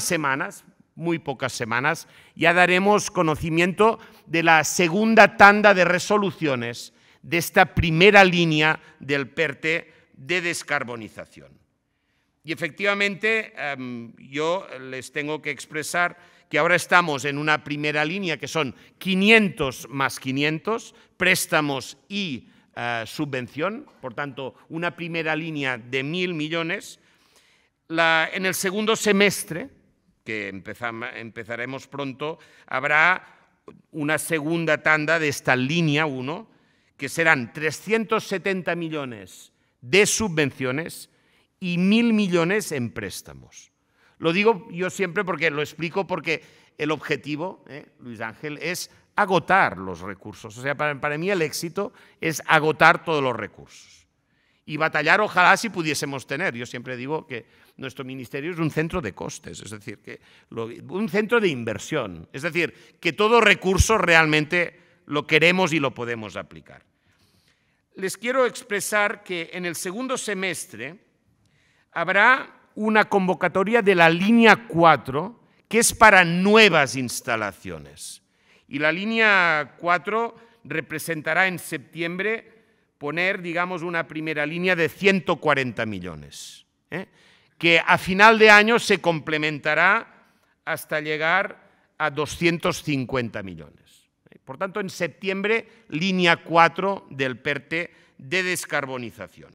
semanas, muy pocas semanas, ya daremos conocimiento de la segunda tanda de resoluciones de esta primera línea del PERTE de descarbonización. Y efectivamente, em, yo les tengo que expresar que ahora estamos en una primera línea que son 500 más 500, préstamos y eh, subvención, por tanto, una primera línea de mil millones. en el segundo semestre que empezaremos pronto, habrá una segunda tanda de esta línea 1, que serán 370 millones de subvenciones y mil millones en préstamos. Lo digo yo siempre porque lo explico porque el objetivo, ¿eh? Luis Ángel, es agotar los recursos. O sea, para mí el éxito es agotar todos los recursos y batallar ojalá si pudiésemos tener. Yo siempre digo que nuestro ministerio es un centro de costes, es decir, que un centro de inversión, es decir, que todo recurso realmente lo queremos y lo podemos aplicar. Les quiero expresar que en el segundo semestre habrá una convocatoria de la línea 4 que es para nuevas instalaciones. Y la línea 4 representará en septiembre poner, digamos, una primera línea de 140 millones, ¿eh? que a final de año se complementará hasta llegar a 250 millones. ¿eh? Por tanto, en septiembre, línea 4 del PERTE de descarbonización.